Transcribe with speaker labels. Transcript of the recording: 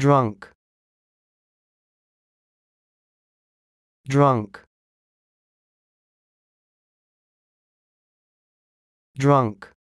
Speaker 1: drunk drunk drunk